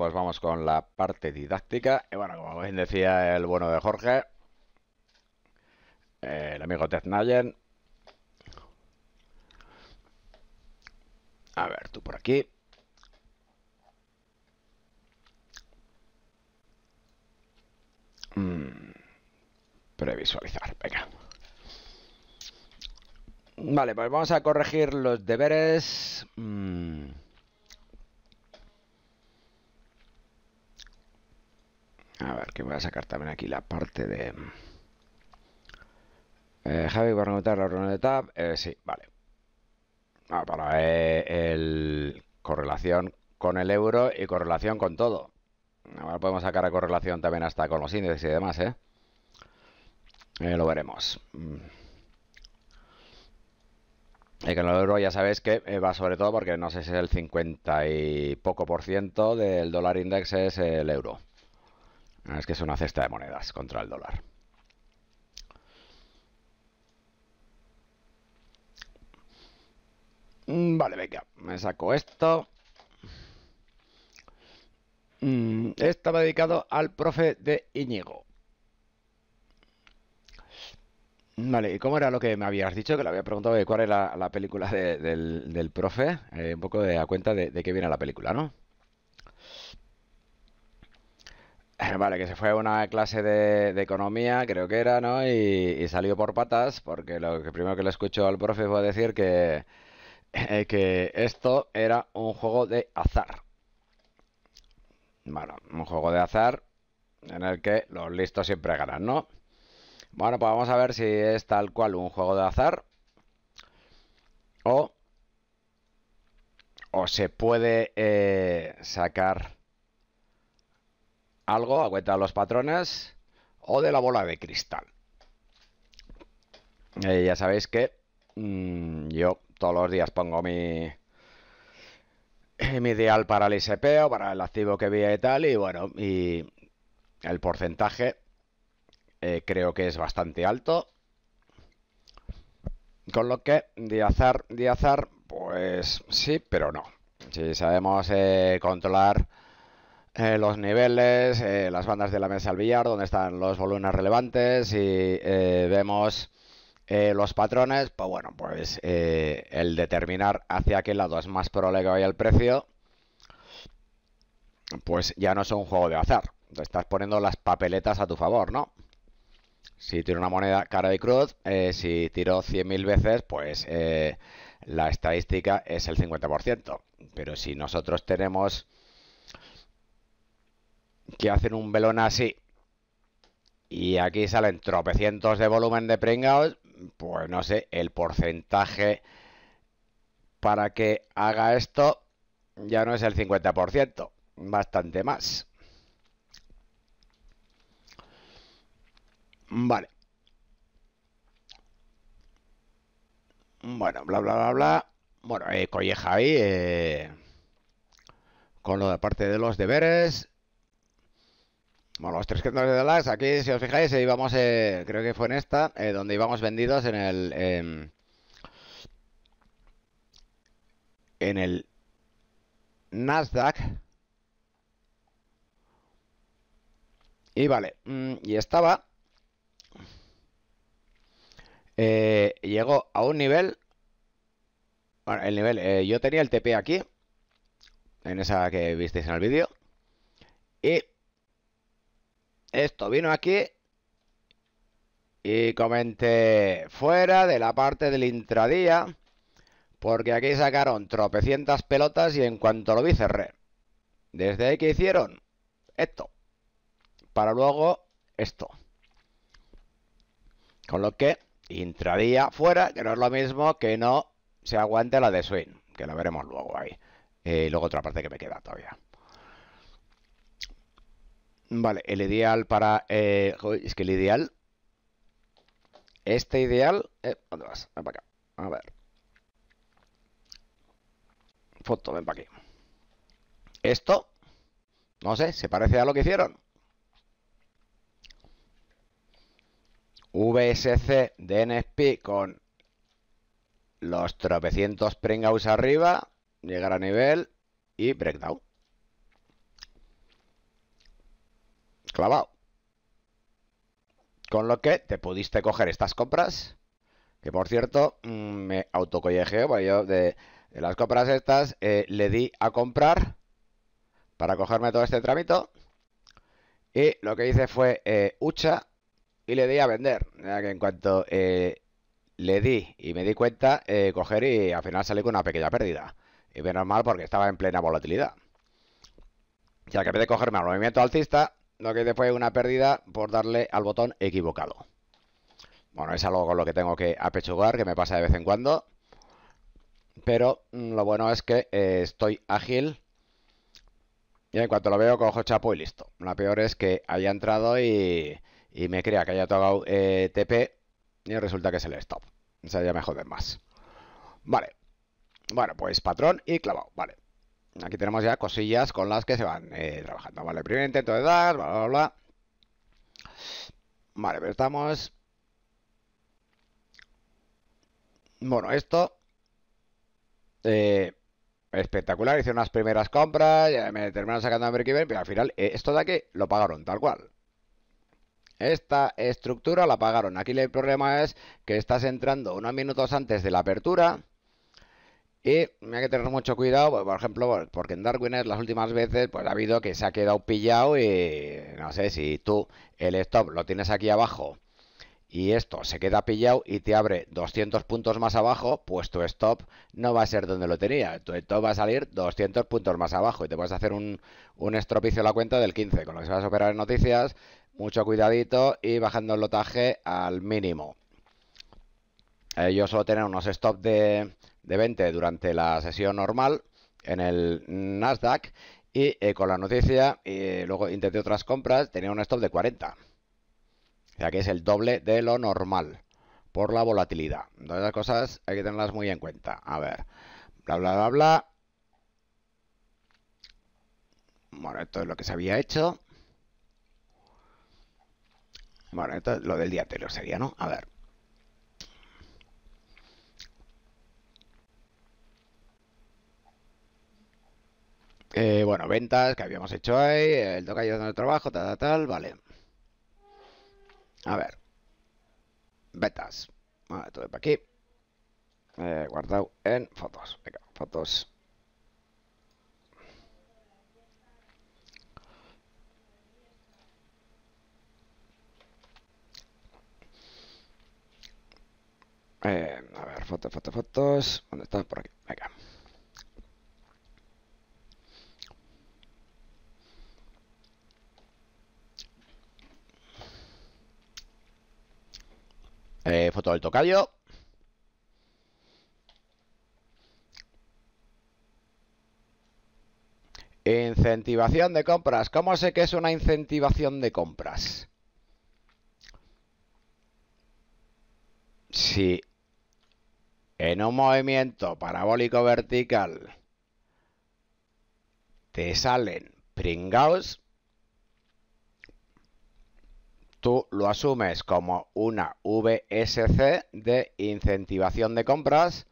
pues vamos con la parte didáctica. Y bueno, como bien decía el bueno de Jorge, el amigo Ted Nayen. A ver, tú por aquí. Mm, previsualizar, venga. Vale, pues vamos a corregir los deberes. Mm. A ver, que voy a sacar también aquí la parte de... Eh, Javi, para a la reunión de tab? Eh, sí, vale. Ah, para ver el... correlación con el euro y correlación con todo. Ahora podemos sacar la correlación también hasta con los índices y demás, ¿eh? eh lo veremos. Y mm. que el euro ya sabéis que va sobre todo porque no sé si es el 50 y poco por ciento del dólar index es el euro. Es que es una cesta de monedas contra el dólar. Mm, vale, venga, me saco esto. Mm, Estaba dedicado al profe de Íñigo. Vale, ¿y cómo era lo que me habías dicho? Que le había preguntado de cuál era la película del, profe. Eh, un poco de a cuenta de, de qué viene la película, ¿no? Vale, que se fue a una clase de, economía, creo que era, ¿no? Y, salió por patas, porque lo que primero que le escucho al profe fue decir que, eh, que esto era un juego de azar. Bueno, un juego de azar en el que los listos siempre ganan, ¿no? Bueno, pues vamos a ver si es tal cual un juego de azar o, o se puede eh, sacar algo a cuenta de los patrones o de la bola de cristal. Eh, ya sabéis que mm, yo todos los días pongo mi, mi ideal para el ISP o para el activo que vi y tal, y bueno, y el porcentaje eh, creo que es bastante alto. Con lo que, de azar, de azar, pues sí, pero no. Si sabemos eh, controlar eh, los niveles, eh, las bandas de la mesa al billar, donde están los volúmenes relevantes y eh, vemos los patrones, pues bueno, pues el determinar hacia qué lado es más probable que vaya el precio, pues ya no es un juego de azar. estás poniendo las papeletas a tu favor, ¿no? Si tiro una moneda cara y cruz, si tiro 100.000 veces, pues la estadística es el 50%. Pero si nosotros tenemos que hacen un velón así y aquí salen tropecientos de volumen de pringados, pues no sé, el porcentaje para que haga esto ya no es el 50%, bastante más. Vale. Bueno, bla, bla, bla, bla. Bueno, eh, colleja ahí. Eh, con lo de parte de los deberes. Bueno, los 300 de aquí si os fijáis, íbamos, eh, creo que fue en esta, eh, donde íbamos vendidos en el... Em, en el Nasdaq. Y vale, mm, y estaba... Eh, llegó a un nivel... Bueno, el nivel... yo tenía el TP aquí, en esa que visteis en el vídeo. Y esto vino aquí y comenté fuera de la parte del intradía porque aquí sacaron tropecientas pelotas y en cuanto lo vi cerré. Desde ahí que hicieron esto para luego esto. Con lo que intradía fuera, que no es lo mismo que no se aguante la de swing, que lo veremos luego ahí. Y luego otra parte que me queda todavía. Vale, el ideal para... Eh, es que el ideal... Este ideal... Eh, ¿Dónde vas? Ven para acá. A ver. Foto, ven para aquí. Esto... No sé, se parece a lo que hicieron. VSC DNSP con los tropecientos pringaus arriba, llegar a nivel y breakdown. clavado. Con lo que te pudiste coger estas compras, que por cierto, mm, me autocollejeo, porque yo de, las compras estas eh, le di a comprar para cogerme todo este trámite. Y lo que hice fue eh, ...ucha y le di a vender. que en cuanto eh, le di y me di cuenta, coger y al final salí con una pequeña pérdida. Y menos mal porque estaba en plena volatilidad. Ya que en vez de cogerme al movimiento alcista, lo que después una pérdida por darle al botón equivocado. Bueno, es algo con lo que tengo que apechugar, que me pasa de vez en cuando. Pero mm, lo bueno es que eh, estoy ágil. Y en cuanto lo veo, cojo chapo y listo. La peor es que haya entrado y, y me crea que haya tocado eh, TP y resulta que es el stop. O sea, ya me joden más. Vale. Bueno, pues patrón y clavado. Vale aquí tenemos ya cosillas con las que se van eh, trabajando. Vale, primer intento de dar, bla, bla, bla. Vale, pero estamos... Bueno, esto... Eh, espectacular, hice unas primeras compras, ya me terminaron sacando a qué pero al final eh, esto de aquí lo pagaron tal cual. Esta estructura la pagaron. Aquí el problema es que estás entrando unos minutos antes de la apertura y hay que tener mucho cuidado, pues, por ejemplo, porque en Dark Winners las últimas veces pues ha habido que se ha quedado pillado y no sé si tú el stop lo tienes aquí abajo y esto se queda pillado y te abre 200 puntos más abajo, pues tu stop no va a ser donde lo tenía, tu stop va a salir 200 puntos más abajo y te vas a hacer un, estropicio la cuenta del 15, con lo que se vas a operar en noticias, mucho cuidadito y bajando el lotaje al mínimo. Eh, yo suelo tener unos stops de de 20 durante la sesión normal en el Nasdaq y eh, con la noticia Y eh, luego intenté otras compras, tenía un stop de 40. O sea que es el doble de lo normal por la volatilidad. Entonces las cosas hay que tenerlas muy en cuenta. A ver, bla, bla, bla, bla. Bueno, esto es lo que se había hecho. Bueno, esto es lo del día anterior sería, ¿no? A ver. Eh, bueno, ventas que habíamos hecho ahí, el tocayo de trabajo, tal, tal, tal, vale. A ver. Ventas. Vale, todo para aquí. Eh, guardado en fotos. Venga, fotos. Eh, a ver, fotos, fotos, fotos. ¿Dónde estás? Por aquí. Venga. foto del tocayo. Incentivación de compras. ¿Cómo sé que es una incentivación de compras? Si en un movimiento parabólico vertical te salen pringaos, tú lo asumes como una VSC de incentivación de compras,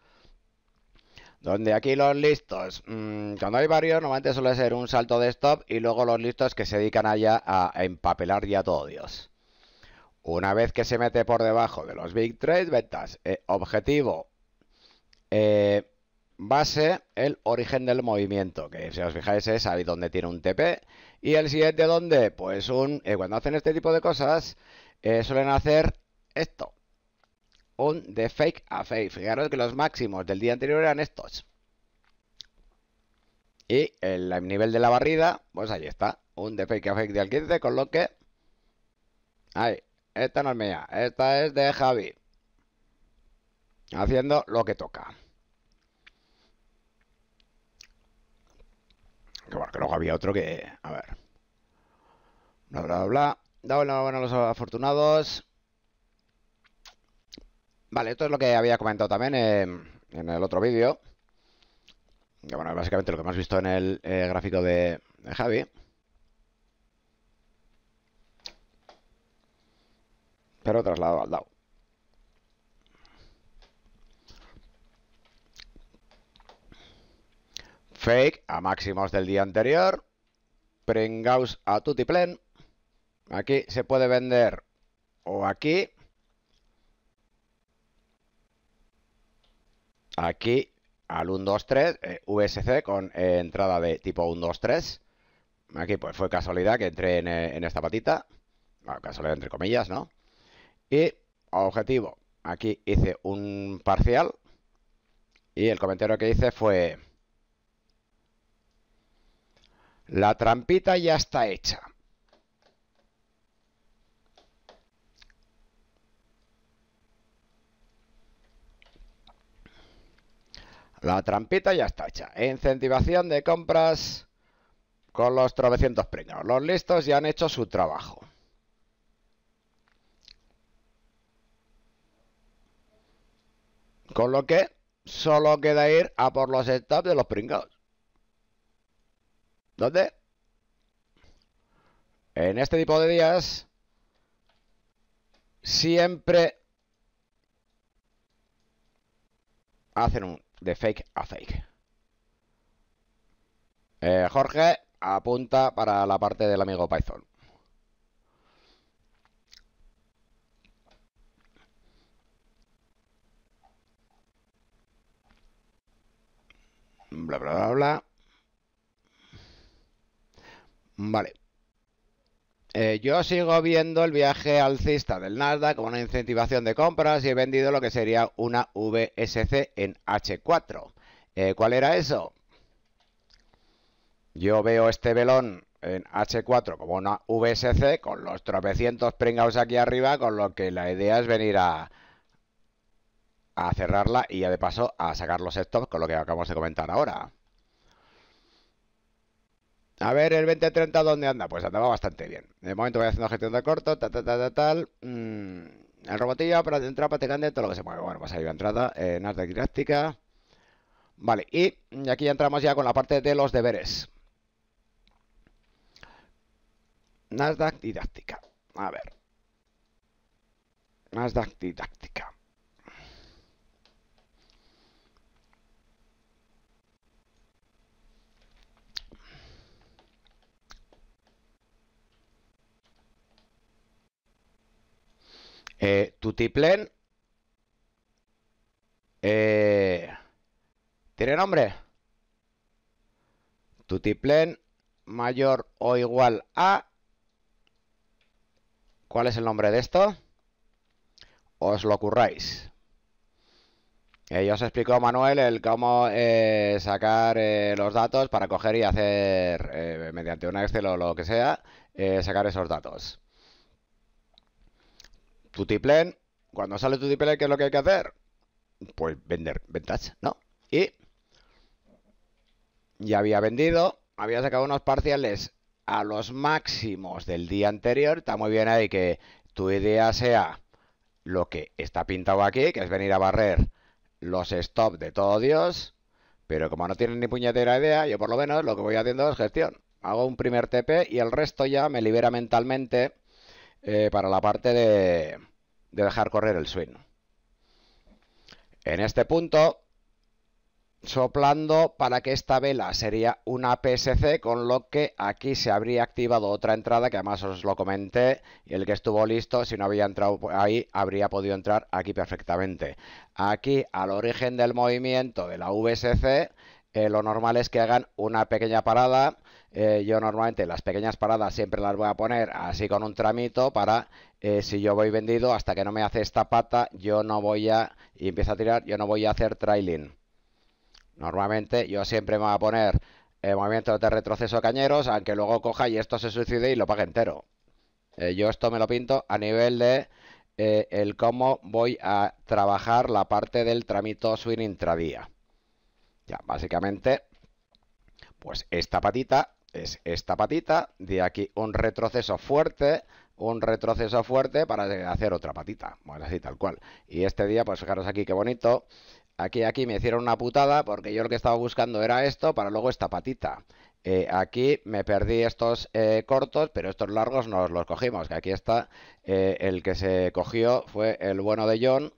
donde aquí los listos, mm, cuando hay varios, normalmente suele ser un salto de stop y luego los listos que se dedican allá a empapelar ya todo Dios. Una vez que se mete por debajo de los Big Trade Ventas, eh, objetivo, eh, base el origen del movimiento, que si os fijáis es ahí donde tiene un TP. Y el siguiente donde, pues un... Eh, cuando hacen este tipo de cosas, eh, suelen hacer esto. Un de fake a fake. Fijaros que los máximos del día anterior eran estos. Y el nivel de la barrida, pues ahí está. Un de fake a fake del 15, con lo que... Ahí, esta no es mía, esta es de Javi. Haciendo lo que toca. luego había otro que. A ver. Bla, bla, bla. Da enhorabuena a los afortunados. Vale, esto es lo que había comentado también en el otro vídeo. Que bueno, básicamente lo que hemos visto en el eh, gráfico de, Javi. Pero traslado al DAO. Fake a máximos del día anterior. prengaus a tutiplen. Aquí se puede vender o aquí. Aquí al 1, 2, 3, USC con eh, entrada de tipo 1, 2, 3. Aquí pues fue casualidad que entré en, eh, en esta patita. Bueno, casualidad entre comillas, ¿no? Y objetivo, aquí hice un parcial y el comentario que hice fue la trampita ya está hecha. La trampita ya está hecha. Incentivación de compras con los 300 pringados. Los listos ya han hecho su trabajo. Con lo que solo queda ir a por los stats de los pringados. ¿Dónde? En este tipo de días siempre hacen un de fake a fake. Eh, Jorge apunta para la parte del amigo Python. Bla bla bla bla. Vale. Eh, yo sigo viendo el viaje alcista del Nasdaq como una incentivación de compras y he vendido lo que sería una VSC en H4. Eh, ¿Cuál era eso? Yo veo este velón en H4 como una VSC con los tropecientos pringados aquí arriba, con lo que la idea es venir a, a cerrarla y ya de paso a sacar los stops con lo que acabamos de comentar ahora. A ver, el 2030, ¿dónde anda? Pues andaba bastante bien. De momento voy haciendo gestión de corto, tal, tal, tal, tal. tal. el robotillo, para entrar, grande, todo lo que se mueve. Bueno, pues ahí va entrada, eh, Nasdaq didáctica. Vale, y aquí ya entramos ya con la parte de los deberes. Nasdaq didáctica. A ver. Nasdaq didáctica. Eh, Tutiplen. Eh, ¿Tiene nombre? Tutiplen mayor o igual a... ¿Cuál es el nombre de esto? Os lo curráis. Eh, ya os explicó Manuel el cómo sacar los datos para coger y hacer, mediante un Excel o lo que sea, sacar esos datos. Tutiplen, cuando sale Tutiplen, ¿qué es lo que hay que hacer? Pues vender ventas, ¿no? Y ya había vendido, había sacado unos parciales a los máximos del día anterior. Está muy bien ahí que tu idea sea lo que está pintado aquí, que es venir a barrer los stops de todo Dios. Pero como no tienen ni puñetera idea, yo por lo menos lo que voy haciendo es gestión. Hago un primer TP y el resto ya me libera mentalmente eh, para la parte de, de dejar correr el swing. En este punto, soplando para que esta vela sería una PSC, con lo que aquí se habría activado otra entrada, que además os lo comenté, y el que estuvo listo, si no había entrado ahí, habría podido entrar aquí perfectamente. Aquí, al origen del movimiento de la VSC, eh, lo normal es que hagan una pequeña parada eh, yo normalmente las pequeñas paradas siempre las voy a poner así con un tramito para eh, si yo voy vendido hasta que no me hace esta pata yo no voy a y a tirar yo no voy a hacer trailing normalmente yo siempre me voy a poner eh, movimiento de retroceso cañeros aunque luego coja y esto se suicide y lo pague entero eh, yo esto me lo pinto a nivel de el cómo voy a trabajar la parte del tramito swing intradía ya básicamente pues esta patita esta patita, de aquí un retroceso fuerte, un retroceso fuerte para hacer otra patita, bueno, así tal cual. Y este día, pues fijaros aquí qué bonito, aquí, aquí me hicieron una putada porque yo lo que estaba buscando era esto para luego esta patita. Eh, aquí me perdí estos eh, cortos, pero estos largos nos los cogimos, que aquí está, eh, el que se cogió fue el bueno de John,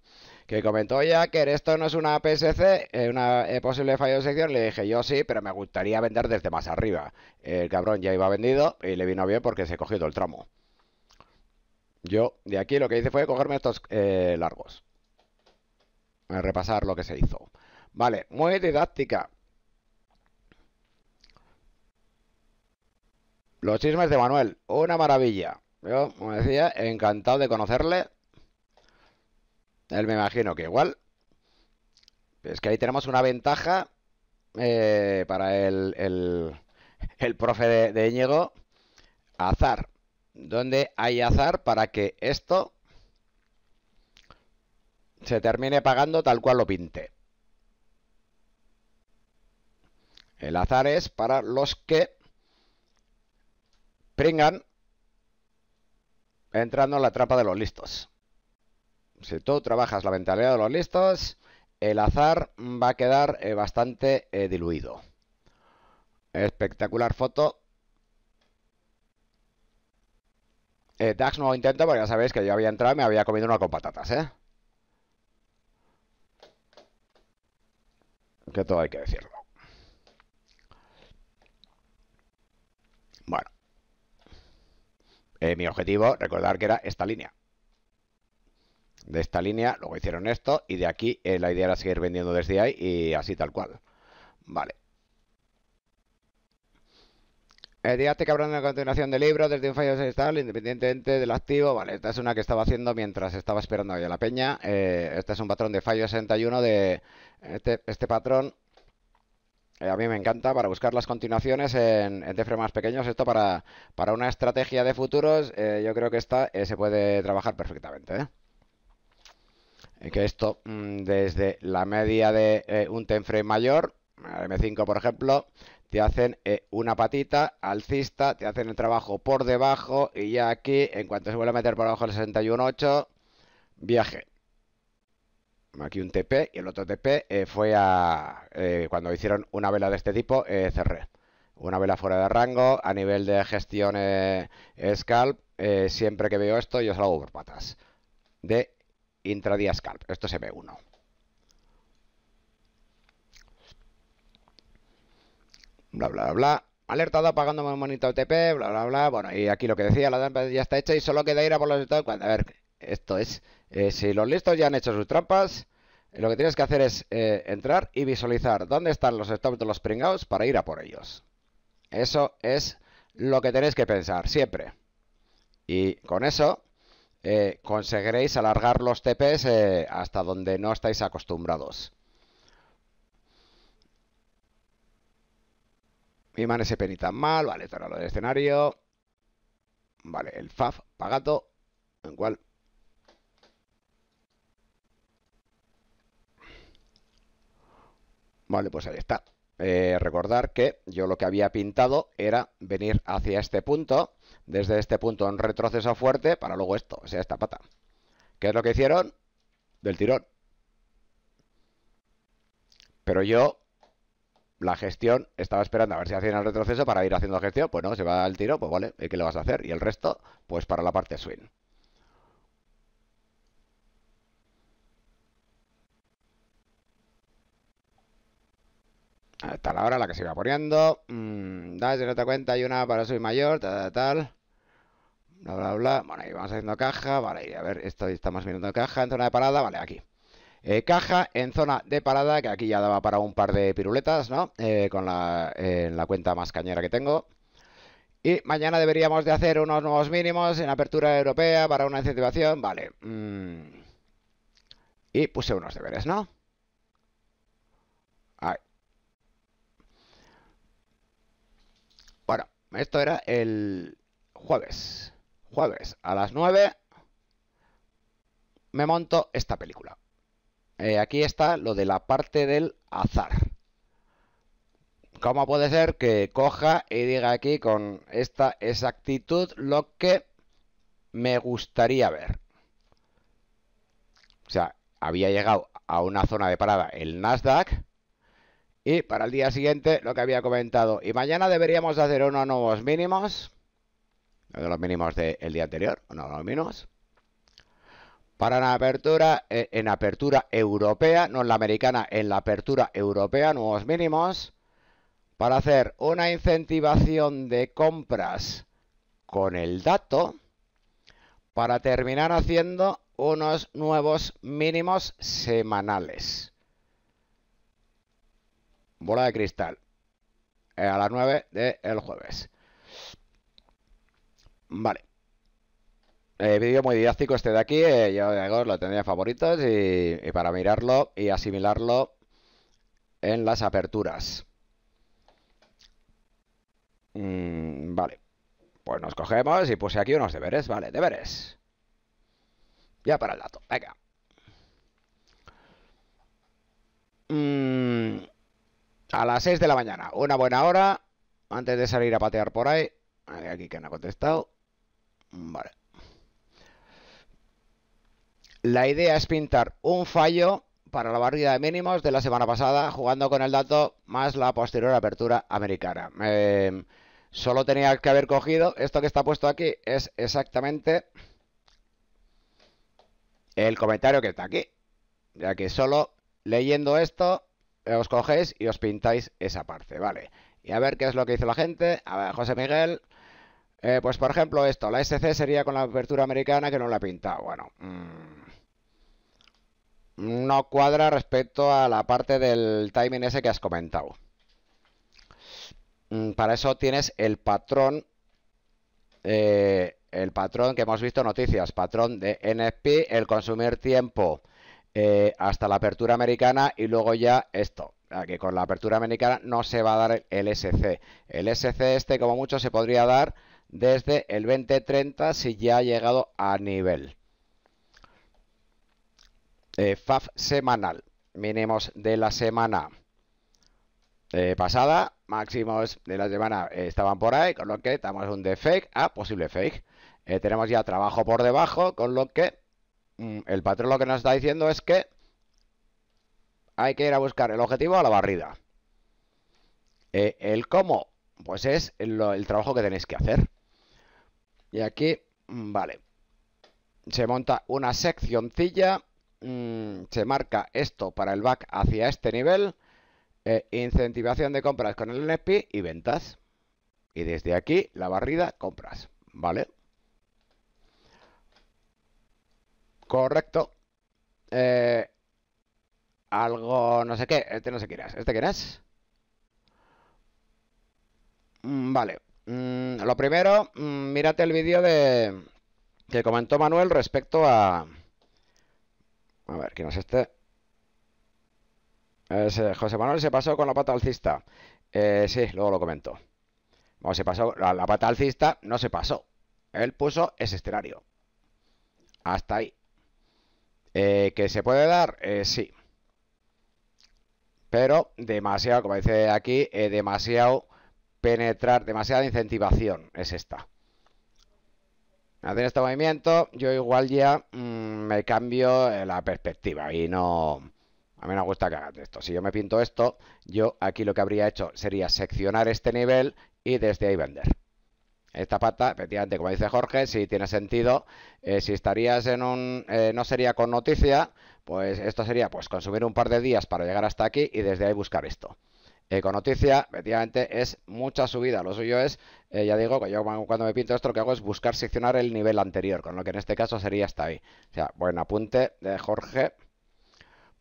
que comentó ya que esto no es una PSC, una posible fallo de sección, le dije yo sí, pero me gustaría vender desde más arriba. El cabrón ya iba vendido y le vino bien porque se cogió todo el tramo. Yo de aquí lo que hice fue cogerme estos eh, largos. repasar lo que se hizo. Vale, muy didáctica. Los chismes de Manuel, una maravilla. Yo, como decía, encantado de conocerle me imagino que igual. Es que ahí tenemos una ventaja eh, para el, el, profe de, de Azar. Donde hay azar para que esto se termine pagando tal cual lo pinte. El azar es para los que pringan entrando en la trampa de los listos si tú trabajas la mentalidad de los listos, el azar va a quedar eh, bastante eh, diluido. Espectacular foto. Eh, Dax nuevo intento, porque ya sabéis que yo había entrado y me había comido una con patatas, ¿eh? Que todo hay que decirlo. Bueno. Eh, mi objetivo, recordar que era esta línea de esta línea, luego hicieron esto y de aquí eh, la idea era seguir vendiendo desde ahí y así tal cual. Vale. El eh, que habrá una continuación de libro... desde un fallo estable, independientemente del activo. Vale, esta es una que estaba haciendo mientras estaba esperando a la peña. Eh, este es un patrón de fallo 61 de este, este patrón. a mí me encanta para buscar las continuaciones en, en más pequeños. Esto para, para, una estrategia de futuros, yo creo que esta se puede trabajar perfectamente. Eh, que esto mm, desde la media de eh, un time frame mayor, M5 por ejemplo, te hacen eh, una patita alcista, te hacen el trabajo por debajo y ya aquí, en cuanto se vuelve a meter por abajo el 61.8, viaje. Aquí un TP y el otro TP fue a... cuando hicieron una vela de este tipo, cerré. Una vela fuera de rango, a nivel de gestión scalp, siempre que veo esto yo salgo por patas. De Intradía Scalp. Esto se ve uno. Bla, bla, bla. Alertado apagando un monito OTP, bla, bla, bla. Bueno, y aquí lo que decía, la trampa ya está hecha y solo queda ir a por los a ver, esto es... Eh, si los listos ya han hecho sus trampas, eh, lo que tienes que hacer es eh, entrar y visualizar dónde están los stops de los outs para ir a por ellos. Eso es lo que tenéis que pensar siempre. Y con eso eh, conseguiréis alargar los TPs eh, hasta donde no estáis acostumbrados. man ese penita mal, vale, todo lo del escenario. Vale, el FAF pagato, en cual Vale, pues ahí está. Eh, recordar que yo lo que había pintado era venir hacia este punto desde este punto un retroceso fuerte para luego esto, o sea, esta pata. ¿Qué es lo que hicieron? Del tirón. Pero yo, la gestión, estaba esperando a ver si hacían el retroceso para ir haciendo gestión. Pues no, se va al tiro, pues vale, ¿qué le vas a hacer? Y el resto, pues para la parte swing. Hasta la hora la que se iba poniendo. Mm, da, si no te cuenta, hay una para swing mayor, tal, tal bla, bla, Bueno, ahí vamos haciendo caja, vale, a ver, esto estamos mirando caja en zona de parada, vale, aquí. Eh, caja en zona de parada, que aquí ya daba para un par de piruletas, ¿no? Eh, con la, eh, la cuenta más cañera que tengo. Y mañana deberíamos de hacer unos nuevos mínimos en apertura europea para una incentivación, vale. Mm. Y puse unos deberes, ¿no? Ahí. Bueno, esto era el jueves jueves a las 9 me monto esta película. Eh, aquí está lo de la parte del azar. ¿Cómo puede ser que coja y diga aquí con esta exactitud lo que me gustaría ver? O sea, había llegado a una zona de parada el Nasdaq y para el día siguiente lo que había comentado. Y mañana deberíamos hacer unos nuevos mínimos de los mínimos del día anterior, uno los mínimos. Para la apertura, eh, en apertura europea, no en la americana, en la apertura europea, nuevos mínimos. Para hacer una incentivación de compras con el dato, para terminar haciendo unos nuevos mínimos semanales. Bola de cristal. A las 9 del jueves. Vale. Eh, vídeo muy didáctico este de aquí. Eh, yo lo tendría favoritos y, para mirarlo y asimilarlo en las aperturas. Mm, vale. Pues nos cogemos y puse aquí unos deberes. Vale, deberes. Ya para el dato. Venga. Mm, a las 6 de la mañana. Una buena hora. Antes de salir a patear por ahí. Aquí que no ha contestado. Vale. La idea es pintar un fallo para la barrida de mínimos de la semana pasada, jugando con el dato más la posterior apertura americana. Em, solo tenía que haber cogido esto que está puesto aquí, es exactamente el comentario que está aquí. Ya que solo leyendo esto os cogéis y os pintáis esa parte, ¿vale? Y a ver qué es lo que hizo la gente. A ver, José Miguel, eh, pues por ejemplo esto, la SC sería con la apertura americana que no la he pintado. Bueno, mm, no cuadra respecto a la parte del timing ese que has comentado. Mm, para eso tienes el patrón, eh, el patrón que hemos visto noticias, patrón de NFP, el consumir tiempo eh, hasta la apertura americana y luego ya esto que con la apertura americana no se va a dar el SC. El SC este como mucho se podría dar desde el 2030 si ya ha llegado a nivel. FAF eh, semanal, mínimos de la semana eh, pasada, máximos de la semana estaban por ahí, con lo que estamos un de fake a posible fake. Eh, tenemos ya trabajo por debajo, con lo que mm, el patrón lo que nos está diciendo es que hay que ir a buscar el objetivo a la barrida. el cómo, pues es el trabajo que tenéis que hacer. Y aquí, mm, vale. Se monta una seccioncilla. Mm, se marca esto para el back hacia este nivel. Eh, incentivación de compras con el NSP y ventas. Y desde aquí, la barrida, compras. ¿Vale? Correcto. Eh, algo, no sé qué. Este no sé quién es. ¿Este quién es? Mm, vale. Mm, lo primero, mm, mírate el vídeo de que comentó Manuel respecto a... A ver, ¿quién es este? Eh, José Manuel se pasó con la pata alcista. Eh, sí, luego lo comentó Bueno, se pasó, la, pata alcista no se pasó. Él puso ese escenario. Hasta ahí. Eh, ¿Que se puede dar? sí. Pero demasiado, como dice aquí, demasiado penetrar, demasiada incentivación es esta. Hacer este movimiento, yo igual ya mm, me cambio eh, la perspectiva y no... A mí no me gusta que esto. Si yo me pinto esto, yo aquí lo que habría hecho sería seccionar este nivel y desde ahí vender. Esta pata, efectivamente, como dice Jorge, si tiene sentido. Eh, si estarías en un... Eh, no sería con noticia, pues esto sería pues consumir un par de días para llegar hasta aquí y desde ahí buscar esto. Eh, con noticia, efectivamente, es mucha subida. Lo suyo es, eh, ya digo, que yo cuando me pinto esto lo que hago es buscar seccionar el nivel anterior, con lo que en este caso sería hasta ahí. O sea, buen apunte de Jorge.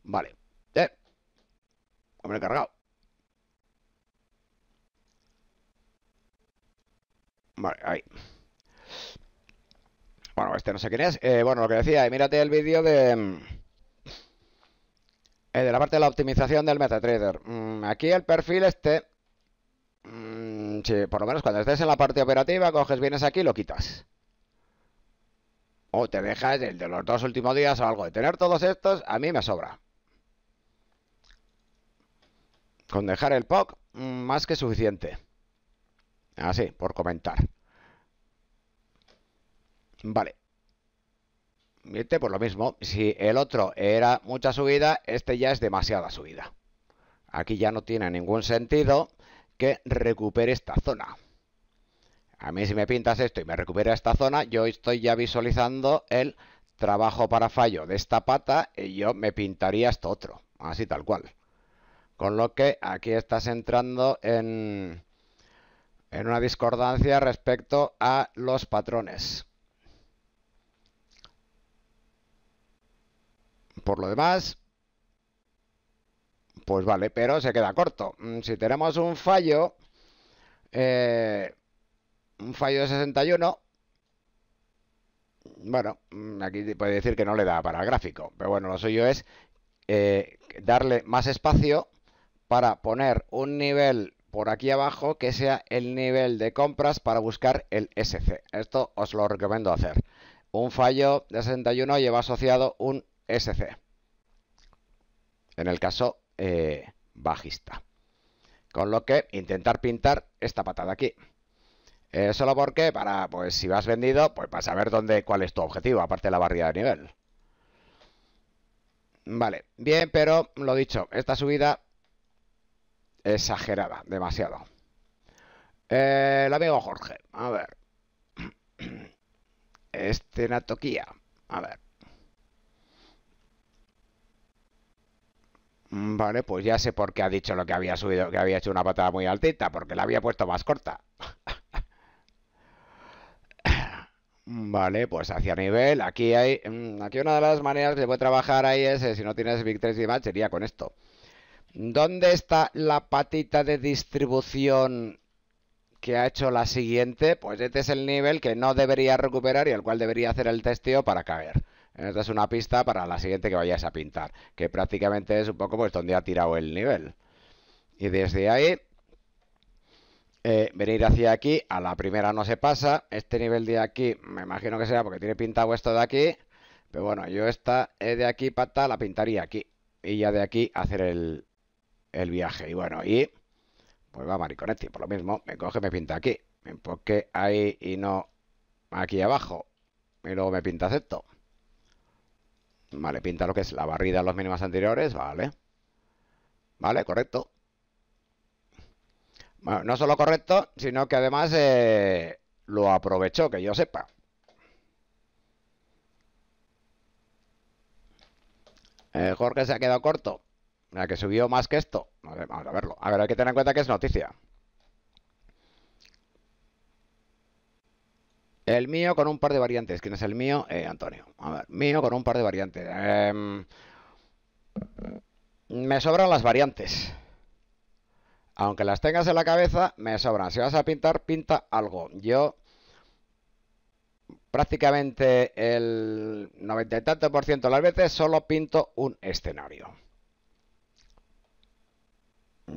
Vale. Eh. Hombre cargado. Vale, ahí. Bueno, este no sé quién es. Eh, bueno, lo que decía, mírate el vídeo de mm, eh, de la parte de la optimización del MetaTrader. Mm, aquí el perfil este... Mm, por lo menos cuando estés en la parte operativa, coges, vienes aquí y lo quitas. O te dejas el de los dos últimos días o algo. De tener todos estos, a mí me sobra. Con dejar el POC, mm, más que suficiente. Así, por comentar. Vale. Viste, por lo mismo. Si el otro era mucha subida, este ya es demasiada subida. Aquí ya no tiene ningún sentido que recupere esta zona. A mí si me pintas esto y me recupera esta zona, yo estoy ya visualizando el trabajo para fallo de esta pata y yo me pintaría esto otro, así tal cual. Con lo que aquí estás entrando en, en una discordancia respecto a los patrones. Por lo demás, pues vale, pero se queda corto. Mm, si tenemos un fallo, eh, un fallo de 61, bueno, mm, aquí puede decir que no le da para el gráfico, pero bueno, lo suyo es eh, darle más espacio para poner un nivel por aquí abajo que sea el nivel de compras para buscar el SC. Esto os lo recomiendo hacer. Un fallo de 61 lleva asociado un SC. En el caso eh, bajista. Con lo que intentar pintar esta patada aquí. Eh, solo porque para, pues si vas vendido, pues para saber dónde, cuál es tu objetivo, aparte de la barrida de nivel. Vale, bien, pero lo dicho, esta subida exagerada, demasiado. Eh, el amigo Jorge, a ver. Este toquía, a ver. Mm, vale, pues ya sé por qué ha dicho lo que había subido, que había hecho una patada muy altita, porque la había puesto más corta. Vale, pues hacia nivel. Aquí hay. Mm, aquí una de las maneras que se puede trabajar ahí es, eh, si no tienes Big 3 más, sería con esto. ¿Dónde está la patita de distribución que ha hecho la siguiente? Pues este es el nivel que no debería recuperar y el cual debería hacer el testeo para caer. Esta es una pista para la siguiente que vayáis a pintar, que prácticamente es un poco pues donde ha tirado el nivel. Y desde ahí, eh, venir hacia aquí, a la primera no se pasa. Este nivel de aquí, me imagino que será porque tiene pintado esto de aquí. Pero bueno, yo esta eh, de aquí pata la pintaría aquí. Y ya de aquí hacer el, viaje. Y bueno, y pues va Mariconetti, por lo mismo, me coge, me pinta aquí. Me enfoque ahí y no aquí abajo. Y luego me pinta acepto Vale, pinta lo que es la barrida en los mínimos anteriores, vale. Vale, correcto. Bueno, no solo correcto, sino que además eh, lo aprovechó, que yo sepa. Eh, Jorge se ha quedado corto. La que subió más que esto. vamos a verlo. A ver, hay que tener en cuenta que es noticia. El mío con un par de variantes. ¿Quién es el mío? Eh, Antonio. A ver, mío con un par de variantes. Em, me sobran las variantes. Aunque las tengas en la cabeza, me sobran. Si vas a pintar, pinta algo. Yo prácticamente el noventa y tanto por ciento de las veces solo pinto un escenario.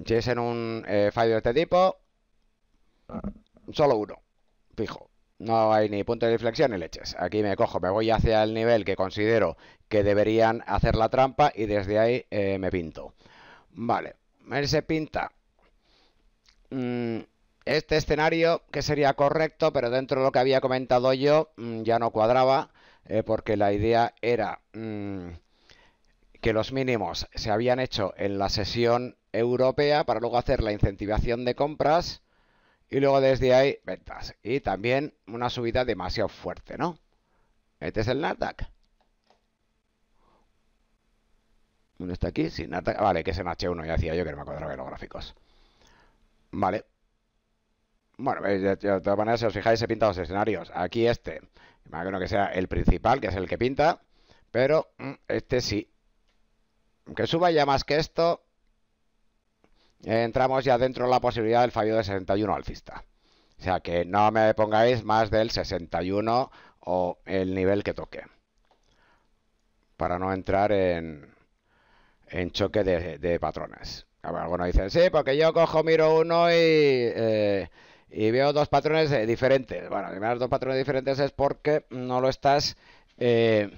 Si es en un eh, fallo de este tipo, solo uno, fijo no hay ni punto de inflexión ni leches. Aquí me cojo, me voy hacia el nivel que considero que deberían hacer la trampa y desde ahí eh, me pinto. Vale, él se pinta. Mm, este escenario que sería correcto, pero dentro de lo que había comentado yo mm, ya no cuadraba, eh, porque la idea era mm, que los mínimos se habían hecho en la sesión europea para luego hacer la incentivación de compras y luego desde ahí, ventas. Y también una subida demasiado fuerte, ¿no? Este es el Nasdaq. Uno está aquí, sí, ah, Vale, que es en H1, ya hacía yo que no me acuerdo de los gráficos. Vale. Bueno, de, todas maneras, si os fijáis, he pintado los escenarios. Aquí este, imagino que sea el principal, que es el que pinta. Pero mm, este sí. Aunque suba ya más que esto, entramos ya dentro de la posibilidad del fallo de 61 alcista. O sea que no me pongáis más del 61 o el nivel que toque. Para no entrar en, en choque de, patrones. Algunos dicen, sí, porque yo cojo, miro uno y, eh, y veo dos patrones eh, diferentes. Bueno, si miras dos patrones diferentes es porque no lo estás... Eh,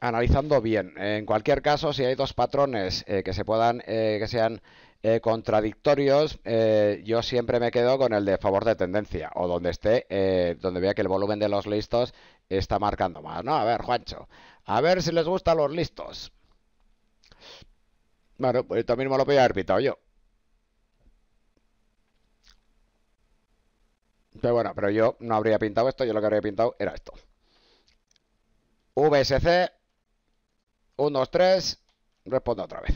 analizando bien. En cualquier caso, si hay dos patrones eh, que se puedan, eh, que sean eh, contradictorios, yo siempre me quedo con el de favor de tendencia o donde esté, donde vea que el volumen de los listos está marcando más. No, a ver, Juancho, a ver si les gustan los listos. Bueno, pues esto mismo lo voy haber pintado yo. Pero bueno, pero yo no habría pintado esto, yo lo que habría pintado era esto. VSC 3, responde otra vez.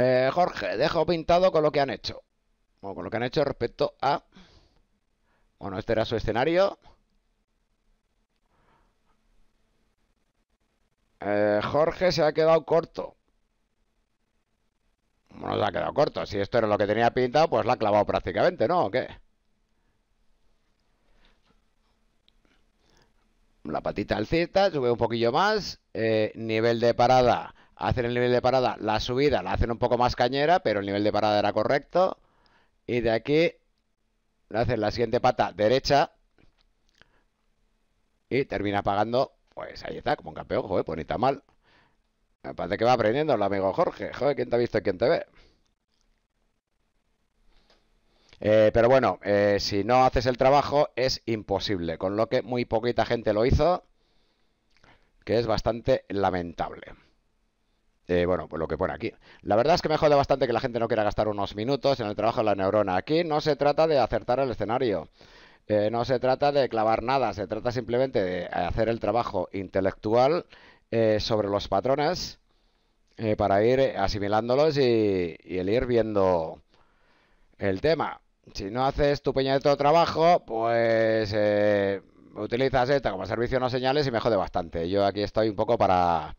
Eh, Jorge, dejo pintado con lo que han hecho. con lo que han hecho respecto a... Bueno, este era su escenario. Eh, Jorge se ha quedado corto. Bueno, se ha quedado corto. Si esto era lo que tenía pintado, pues la ha clavado prácticamente, ¿no? ¿O qué? La patita alcista, sube un poquillo más. Eh, nivel de parada. Hacen el nivel de parada. La subida la hacen un poco más cañera, pero el nivel de parada era correcto. Y de aquí le hacen la siguiente pata derecha. Y termina pagando. Pues ahí está, como un campeón, joder, pues mal parece que va aprendiendo el amigo Jorge. Joder, ¿quién te ha visto y quién te ve? Eh, pero bueno, eh, si no haces el trabajo es imposible, con lo que muy poquita gente lo hizo, que es bastante lamentable. Eh, bueno, pues lo que pone aquí. La verdad es que me jode bastante que la gente no quiera gastar unos minutos en el trabajo de la neurona. Aquí no se trata de acertar el escenario. no se trata de clavar nada, se trata simplemente de hacer el trabajo intelectual eh, sobre los patrones eh, para ir asimilándolos y, el ir viendo el tema. Si no haces tu puñado de trabajo, pues eh, utilizas esta como servicio no señales y me jode bastante. Yo aquí estoy un poco para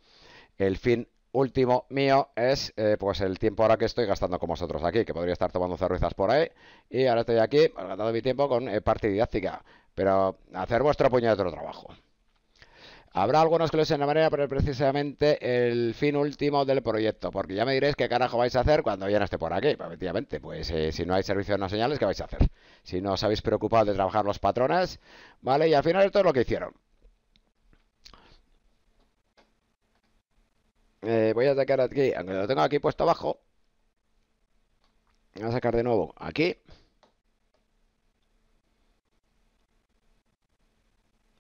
el fin último mío es pues el tiempo ahora que estoy gastando con vosotros aquí, que podría estar tomando cervezas por ahí, y ahora estoy aquí gastando mi tiempo con parte didáctica, pero hacer vuestro puñetero trabajo. Habrá algunos que lo la de manera, pero precisamente el fin último del proyecto, porque ya me diréis qué carajo vais a hacer cuando ya no esté por aquí. Pues, efectivamente, pues eh, si no hay servicio de no señales, ¿qué vais a hacer? Si no os habéis preocupado de trabajar los patrones, ¿vale? Y al final esto es lo que hicieron. Eh, voy a sacar aquí, aunque lo tengo aquí puesto abajo, voy a sacar de nuevo aquí.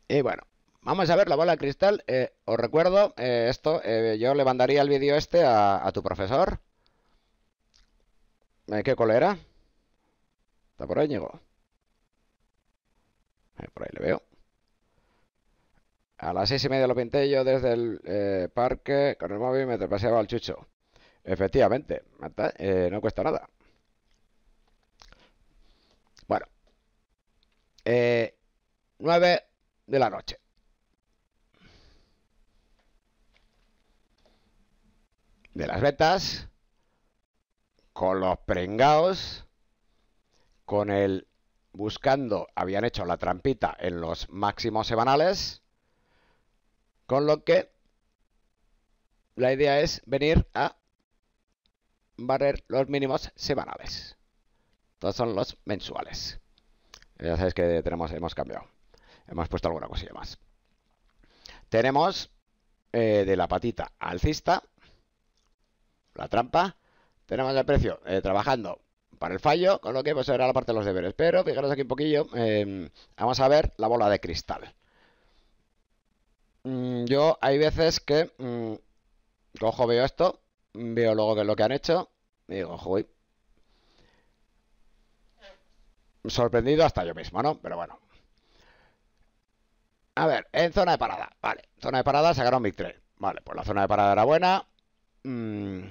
Y bueno, Vamos a ver la bola de cristal. Eh, os recuerdo eh, esto. Eh, yo le mandaría el vídeo este a, tu profesor. ¿Qué colera? ¿Está por ahí, Ñigo? por ahí le veo. A las seis y media lo pinté yo desde el parque con el móvil me paseaba al chucho. Efectivamente, no cuesta nada. Bueno. Nueve de la noche. de las vetas, con los prengaos, con el buscando, habían hecho la trampita en los máximos semanales, con lo que la idea es venir a barrer los mínimos semanales. Estos son los mensuales. Ya sabéis que tenemos, hemos cambiado. Hemos puesto alguna cosilla más. Tenemos eh, de la patita alcista la trampa. Tenemos el precio eh, trabajando para el fallo, con lo que pues será la parte de los deberes. Pero fijaros aquí un poquillo, em, vamos a ver la bola de cristal. Mm, yo hay veces que mm, cojo, veo esto, veo luego que es lo que han hecho y digo, uy. Sorprendido hasta yo mismo, ¿no? Pero bueno. A ver, en zona de parada. Vale, zona de parada sacaron Big 3. Vale, pues la zona de parada era buena. Mm.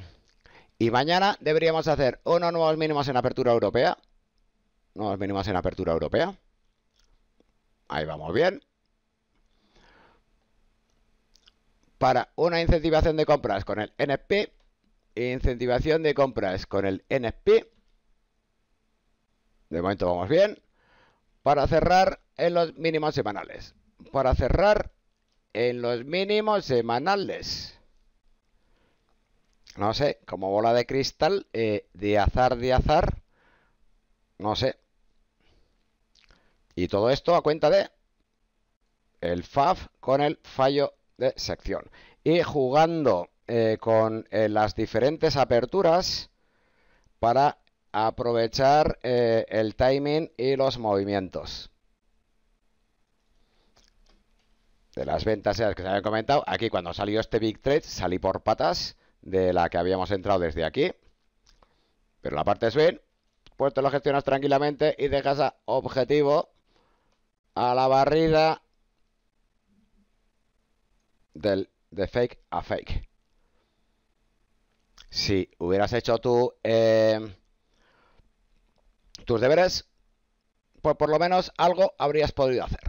Y mañana deberíamos hacer unos nuevos mínimos en apertura europea. Nuevos mínimos en apertura europea. Ahí vamos bien. Para una incentivación de compras con el NSP. Incentivación de compras con el NSP. De momento vamos bien. Para cerrar en los mínimos semanales. Para cerrar en los mínimos semanales no sé, como bola de cristal, eh, de azar, de azar, no sé. Y todo esto a cuenta de el FAF con el fallo de sección. Y jugando eh, con eh, las diferentes aperturas para aprovechar el timing y los movimientos. De las ventas que se han comentado, aquí cuando salió este Big Trade salí por patas de la que habíamos entrado desde aquí. Pero la parte swing, pues te lo gestionas tranquilamente y dejas a objetivo a la barrida del, de fake a fake. Si hubieras hecho tú em, tus deberes, pues por lo menos algo habrías podido hacer.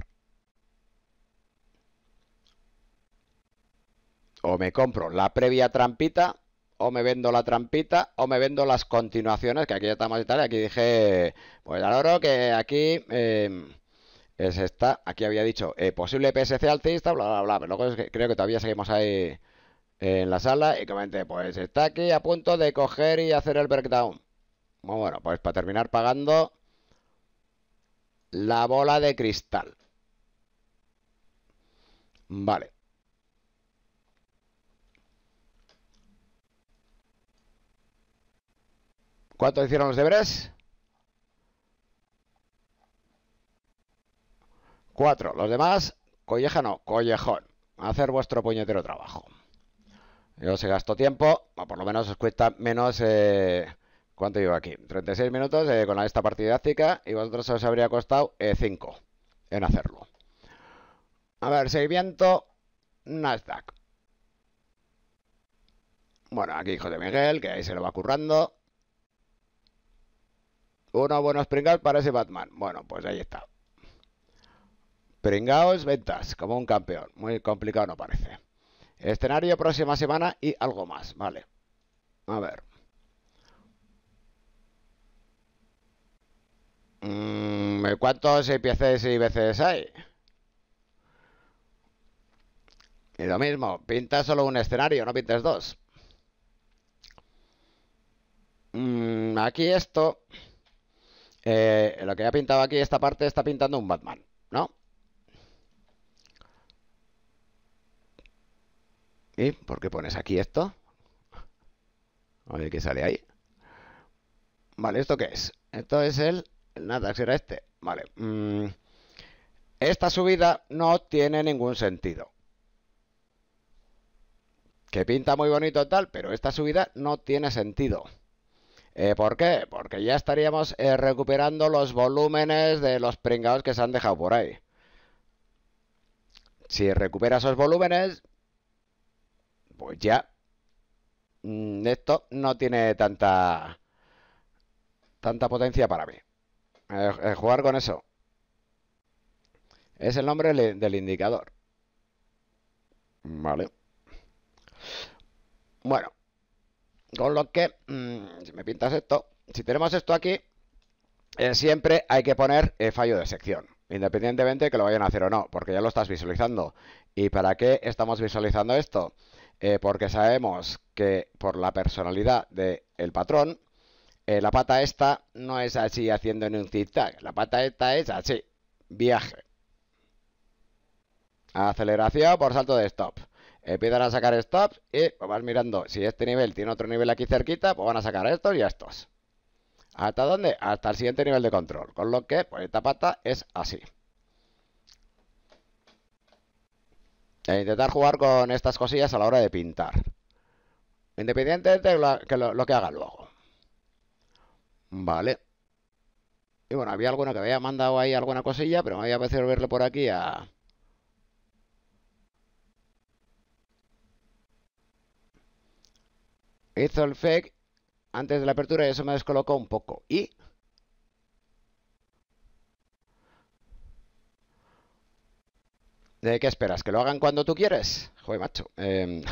o me compro la previa trampita, o me vendo la trampita, o me vendo las continuaciones, que aquí ya estamos y tal, aquí dije, pues al oro que aquí... Em, es esta, aquí había dicho eh, posible PSC alcista, bla, bla, bla, pero luego creo que todavía seguimos ahí en la sala y comenté, pues está aquí a punto de coger y hacer el breakdown. Bueno, pues para terminar pagando la bola de cristal. Vale. ¿Cuánto hicieron los deberes? Cuatro. Los demás, colleja no, collejón. Hacer vuestro puñetero trabajo. Yo se gasto tiempo, por lo menos os cuesta menos... Eh, ¿Cuánto llevo aquí? 36 minutos eh, con esta partida didáctica y vosotros os habría costado 5 eh, en hacerlo. A ver, seguimiento Nasdaq. Bueno, aquí hijo de Miguel, que ahí se lo va currando. Unos buenos pringados para ese Batman. Bueno, pues ahí está. Pringaos, ventas, como un campeón. Muy complicado no parece. Escenario próxima semana y algo más, vale. A ver. Mm, ¿Cuántos IPCs y veces hay? Y lo mismo, pinta solo un escenario, no pintes dos. Mm, aquí esto... Eh, lo que ha pintado aquí, esta parte, está pintando un Batman, ¿no? ¿Y por qué pones aquí esto? A ver qué sale ahí. Vale, ¿esto qué es? Esto es el... el nada, será este. Vale. Mm, esta subida no tiene ningún sentido. Que pinta muy bonito tal, pero esta subida no tiene sentido. Eh, ¿Por qué? Porque ya estaríamos eh, recuperando los volúmenes de los pringados que se han dejado por ahí. Si recupera esos volúmenes, pues ya. Mm, esto no tiene tanta, tanta potencia para mí. Eh, jugar con eso. Es el nombre del indicador. Vale. Bueno, con lo que, mm, si me pintas esto, si tenemos esto aquí, eh, siempre hay que poner eh, fallo de sección, independientemente de que lo vayan a hacer o no, porque ya lo estás visualizando. ¿Y para qué estamos visualizando esto? Eh, porque sabemos que por la personalidad del patrón, la pata esta no es así haciendo en un zigzag, la pata esta es así, viaje. Aceleración por salto de stop empiezan eh, a sacar stops y pues, vas mirando si este nivel tiene otro nivel aquí cerquita, pues van a sacar estos y estos. ¿Hasta dónde? Hasta el siguiente nivel de control. Con lo que, pues esta pata es así. E intentar jugar con estas cosillas a la hora de pintar. Independientemente de lo que, hagan haga luego. Vale. Y bueno, había alguna que había mandado ahí alguna cosilla, pero me había parecido verlo por aquí a... Hizo el fake antes de la apertura y eso me descolocó un poco. Y... ¿De qué esperas? ¿Que lo hagan cuando tú quieres? Joder, macho. Em,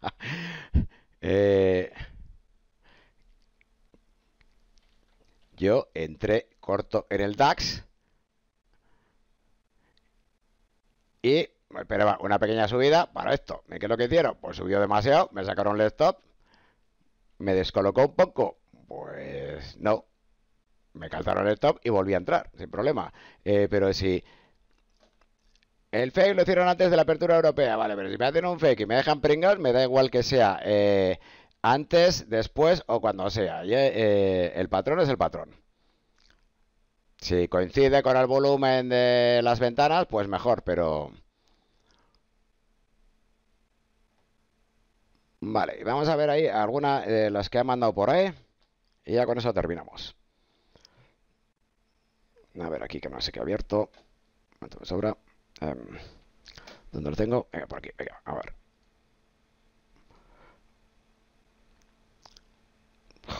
eh, yo entré corto en el DAX. Y esperaba una pequeña subida para esto. Me qué es lo que hicieron? Pues subió demasiado, me sacaron el stop ¿Me descolocó un poco? Pues no. Me calzaron el top y volví a entrar, sin problema. Eh, pero si... El fake lo hicieron antes de la apertura europea, vale, pero si me hacen un fake y me dejan pringar, me da igual que sea eh, antes, después o cuando sea. Eh, el patrón es el patrón. Si coincide con el volumen de las ventanas, pues mejor, pero... Vale, vamos a ver ahí algunas de las que ha mandado por ahí. Y ya con eso terminamos. A ver, aquí que no sé qué abierto. me sobra? Em, ¿Dónde lo tengo? Venga, por aquí. Venga, a ver.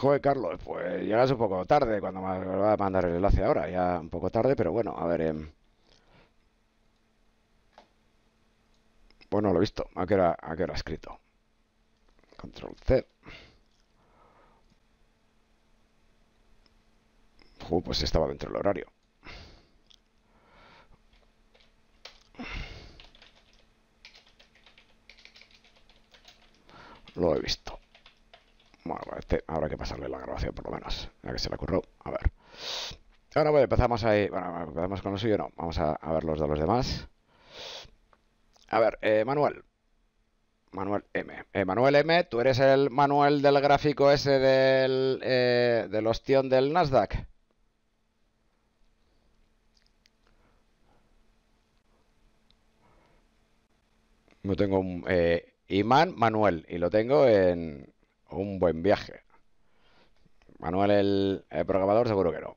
Joder, Carlos, pues llegas un poco tarde cuando me va a mandar el enlace ahora. Ya un poco tarde, pero bueno, a ver. Bueno, em. pues lo he visto. ¿A qué era, escrito? Control C. Uh, pues estaba dentro del horario. Lo he visto. Bueno, este habrá que pasarle la grabación por lo menos. Ya que se le ocurrió A ver. Ahora bueno, empezamos ahí. Bueno, empezamos con lo suyo, no. Vamos a, ver los de los demás. A ver, manual eh, Manuel. Manuel M. Eh, Manuel M, ¿tú eres el Manuel del gráfico ese del, eh, del del Nasdaq? No tengo un eh, imán Manuel y lo tengo en un buen viaje. Manuel el, programador seguro que no.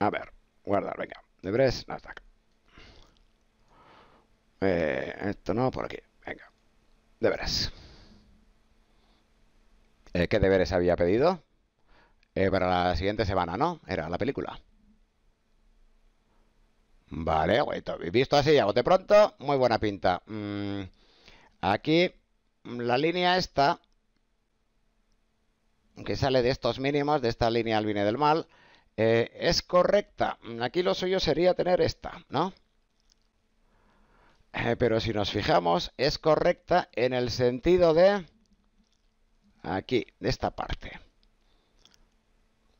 A ver, guardar, venga. Debres, Nasdaq. Eh, esto no, por aquí. Venga. De veras eh, ¿Qué deberes había pedido? Eh, para la siguiente semana, ¿no? Era la película. Vale, güey, visto así, ya de pronto, muy buena pinta. Mm, aquí, mm, la línea esta, que sale de estos mínimos, de esta línea al del mal, es correcta. Mm, aquí lo suyo sería tener esta, ¿no? Eh, pero si nos fijamos, es correcta en el sentido de aquí, de esta parte.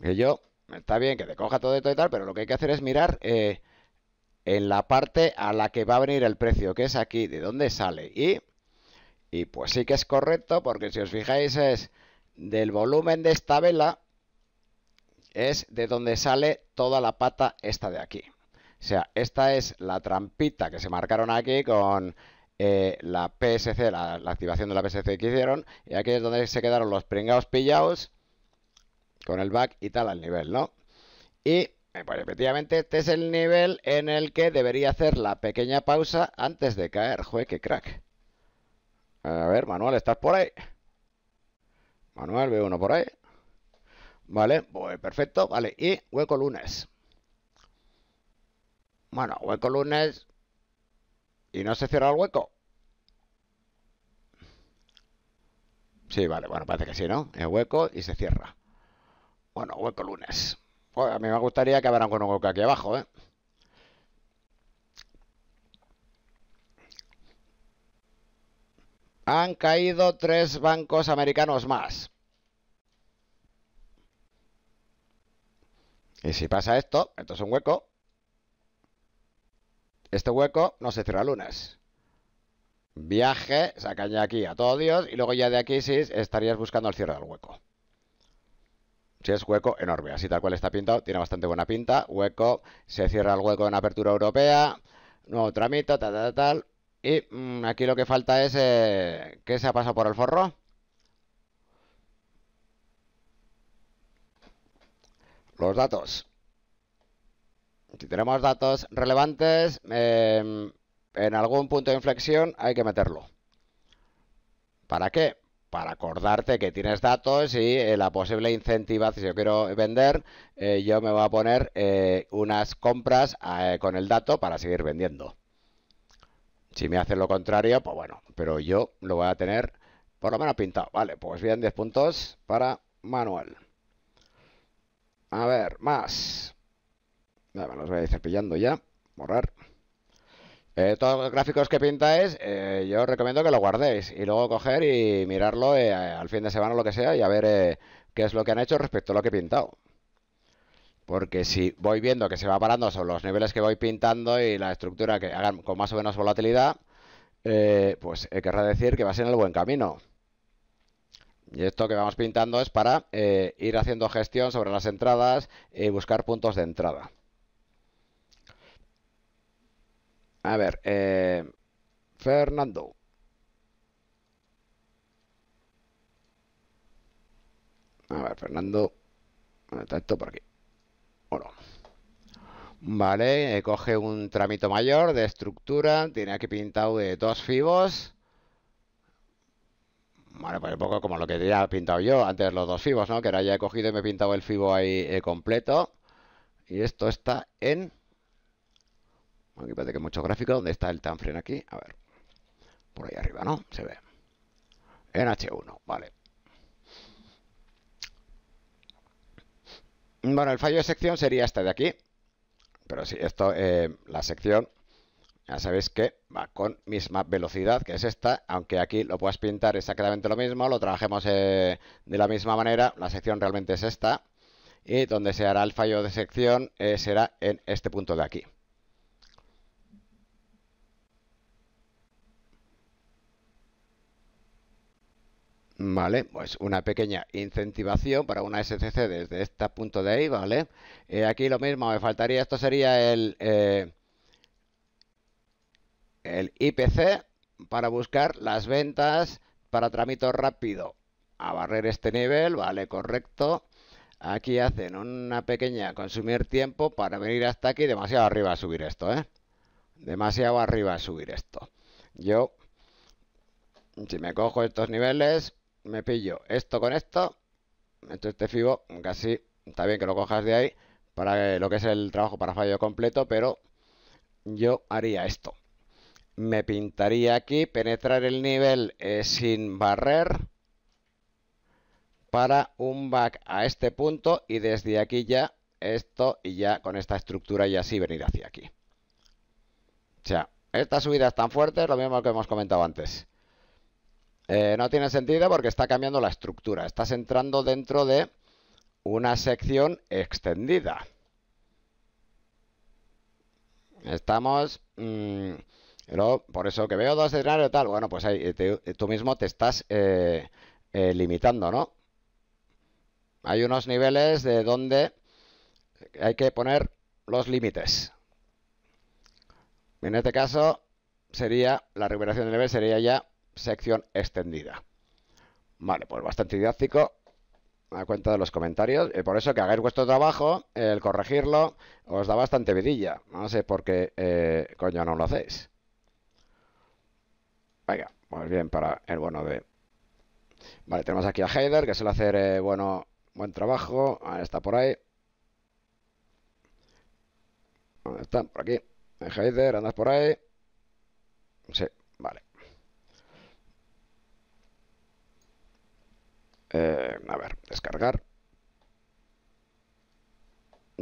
yo, está bien que te coja todo esto y tal, pero lo que hay que hacer es mirar eh, en la parte a la que va a venir el precio, que es aquí, de dónde sale. Y, y pues sí que es correcto, porque si os fijáis es del volumen de esta vela, es de donde sale toda la pata esta de aquí. O sea, esta es la trampita que se marcaron aquí con eh, la PSC, la, activación de la PSC que hicieron. Y aquí es donde se quedaron los pringados pillados con el back y tal al nivel, ¿no? Y eh, pues efectivamente este es el nivel en el que debería hacer la pequeña pausa antes de caer. Joder, qué crack. A ver, Manuel, ¿estás por ahí? Manuel, veo uno por ahí. Vale, pues, perfecto. Vale, y hueco lunes. Bueno, hueco lunes. ¿Y no se cierra el hueco? Sí, vale, bueno, parece que sí, ¿no? El hueco y se cierra. Bueno, hueco lunes. a mí me gustaría que habrá con un hueco aquí abajo, ¿eh? Han caído tres bancos americanos más. Y si pasa esto, esto es un hueco. Este hueco no se cierra lunes. Viaje, sacaña ya aquí a todo Dios y luego ya de aquí sí estarías buscando el cierre del hueco. Si es hueco enorme, así tal cual está pintado, tiene bastante buena pinta. Hueco, se cierra el hueco en apertura europea, nuevo tramito, tal, tal, tal. Y mm, aquí lo que falta es eh, ¿Qué que se ha pasado por el forro. Los datos. Si tenemos datos relevantes, em, en algún punto de inflexión hay que meterlo. ¿Para qué? Para acordarte que tienes datos y eh, la posible incentiva, si yo quiero vender, eh, yo me voy a poner eh, unas compras con el dato para seguir vendiendo. Si me hacen lo contrario, pues bueno, pero yo lo voy a tener por lo menos pintado. Vale, pues bien, 10 puntos para Manuel. A ver, más. Nada, los voy a ir cepillando ya. Borrar. Eh, todos los gráficos que pintáis, eh, yo os recomiendo que lo guardéis y luego coger y mirarlo eh, al fin de semana o lo que sea y a ver qué es lo que han hecho respecto a lo que he pintado. Porque si voy viendo que se va parando sobre los niveles que voy pintando y la estructura que hagan con más o menos volatilidad, pues querrá decir que va a ser en el buen camino. Y esto que vamos pintando es para ir haciendo gestión sobre las entradas y buscar puntos de entrada. A ver, eh, Fernando. A ver, Fernando. Está esto por aquí. Bueno. Vale, eh, coge un tramito mayor de estructura. Tiene aquí pintado de dos fibos. Vale, pues un poco como lo que he pintado yo antes los dos fibos, ¿no? Que ahora ya he cogido y me he pintado el fibo ahí eh, completo. Y esto está en Aquí parece que hay mucho gráfico, ¿Dónde está el Tanfren aquí? A ver. Por ahí arriba, ¿no? Se ve. En H1, vale. Bueno, el fallo de sección sería este de aquí. Pero si sí, esto, eh, la sección, ya sabéis que va con misma velocidad, que es esta. Aunque aquí lo puedas pintar exactamente lo mismo, lo trabajemos eh, de la misma manera. La sección realmente es esta. Y donde se hará el fallo de sección eh, será en este punto de aquí. Vale, pues una pequeña incentivación para una SCC desde este punto de ahí, ¿vale? Eh, aquí lo mismo, me faltaría, esto sería el, eh, el IPC para buscar las ventas para trámite rápido. A barrer este nivel, ¿vale? Correcto. Aquí hacen una pequeña consumir tiempo para venir hasta aquí, demasiado arriba a subir esto, ¿eh? Demasiado arriba a subir esto. Yo, si me cojo estos niveles, me pillo esto con esto. Esto este fibo, casi está bien que lo cojas de ahí para lo que es el trabajo para fallo completo, pero yo haría esto. Me pintaría aquí, penetrar el nivel eh, sin barrer para un back a este punto y desde aquí ya esto y ya con esta estructura y así venir hacia aquí. O sea, estas subidas tan fuertes, lo mismo que hemos comentado antes. Eh, no tiene sentido porque está cambiando la estructura. Estás entrando dentro de una sección extendida. Estamos... Mm, por eso que veo dos escenarios y tal, bueno, pues ahí eh, eh, tú mismo te estás limitando, ¿no? Hay unos niveles de donde hay que poner los límites. En este caso sería, la recuperación de nivel sería ya sección extendida. Vale, pues bastante didáctico a cuenta de los comentarios. y eh, por eso que hagáis vuestro trabajo, el corregirlo, os da bastante vidilla. No sé por qué eh, coño no lo hacéis. Venga, pues bien para el bueno de... Vale, tenemos aquí a Heider, que suele hacer eh, bueno, buen trabajo. Ahí está por ahí. ¿Dónde está? Por aquí. Heider, andas por ahí. Sí, vale. Eh, a ver, descargar.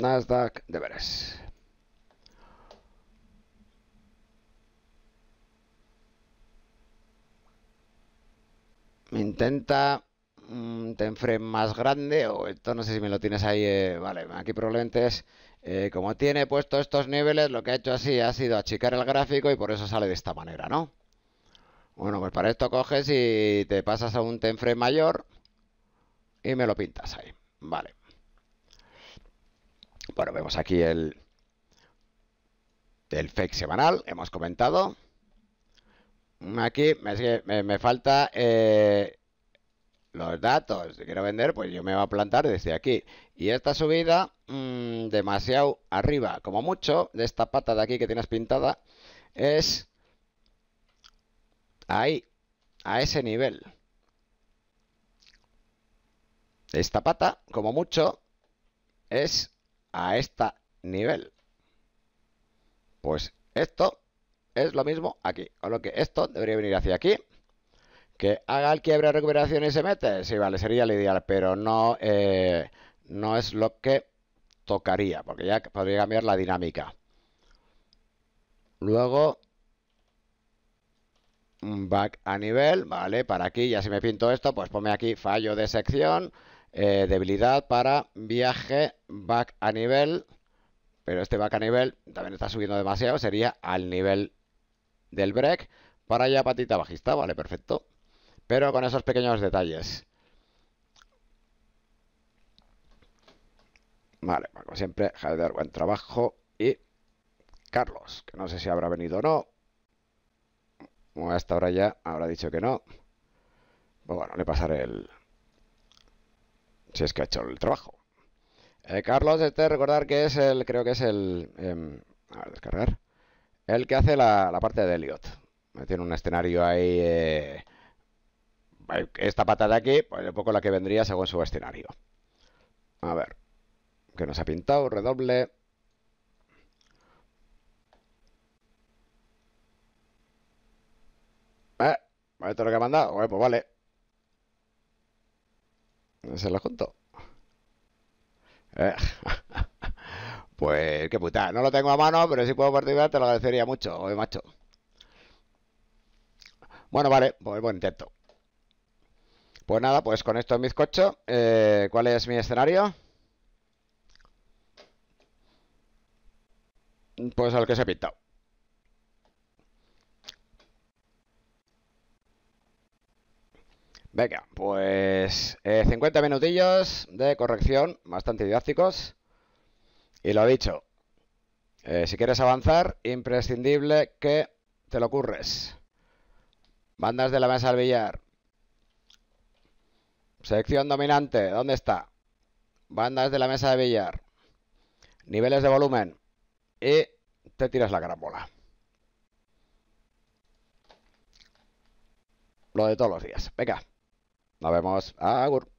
Nasdaq de veras. Intenta un mm, temframe más grande o esto no sé si me lo tienes ahí. Eh, vale, aquí probablemente es eh, como tiene puesto estos niveles, lo que ha hecho así ha sido achicar el gráfico y por eso sale de esta manera, ¿no? Bueno, pues para esto coges y te pasas a un temframe mayor y me lo pintas ahí. Vale. Bueno, vemos aquí el, del fake semanal, hemos comentado. Aquí me, falta eh, los datos. Si quiero vender, pues yo me voy a plantar desde aquí. Y esta subida, mm, demasiado arriba. Como mucho, de esta pata de aquí que tienes pintada, es ahí, a ese nivel esta pata, como mucho, es a este nivel. Pues esto es lo mismo aquí. Con lo que esto debería venir hacia aquí. Que haga el quiebre de recuperación y se mete. Sí, vale, sería el ideal, pero no, eh, no es lo que tocaría. Porque ya podría cambiar la dinámica. Luego, back a nivel, ¿vale? Para aquí, ya si me pinto esto, pues ponme aquí fallo de sección. Eh, debilidad para viaje back a nivel. Pero este back a nivel también está subiendo demasiado. Sería al nivel del break. Para allá patita bajista. Vale, perfecto. Pero con esos pequeños detalles. Vale, como siempre, Javier, buen trabajo. Y Carlos, que no sé si habrá venido o no. hasta ahora ya habrá dicho que no. bueno, le pasaré el, si es que ha hecho el trabajo. Eh, Carlos, este recordar que es el, creo que es el, em, a ver, descargar, el que hace la, parte de Elliot. Tiene un escenario ahí, eh, eh, esta pata de aquí, pues un poco la que vendría según su escenario. A ver, que nos ha pintado, redoble. Eh, esto es lo que ha mandado, pues vale. Se lo junto. Eh, pues qué puta, no lo tengo a mano, pero si puedo participar te lo agradecería mucho, hoy eh, macho. Bueno, vale, pues buen intento. Pues nada, pues con esto en bizcocho, eh, ¿cuál es mi escenario? Pues al que se ha pintado. Venga, pues 50 eh, minutillos de corrección, bastante didácticos. Y lo dicho, eh, si quieres avanzar, imprescindible que te lo ocurres. Bandas de la mesa al billar. Sección dominante, ¿dónde está? Bandas de la mesa de billar. Niveles de volumen. Y te tiras la carambola. Lo de todos los días. Venga. Nos vemos. Agur.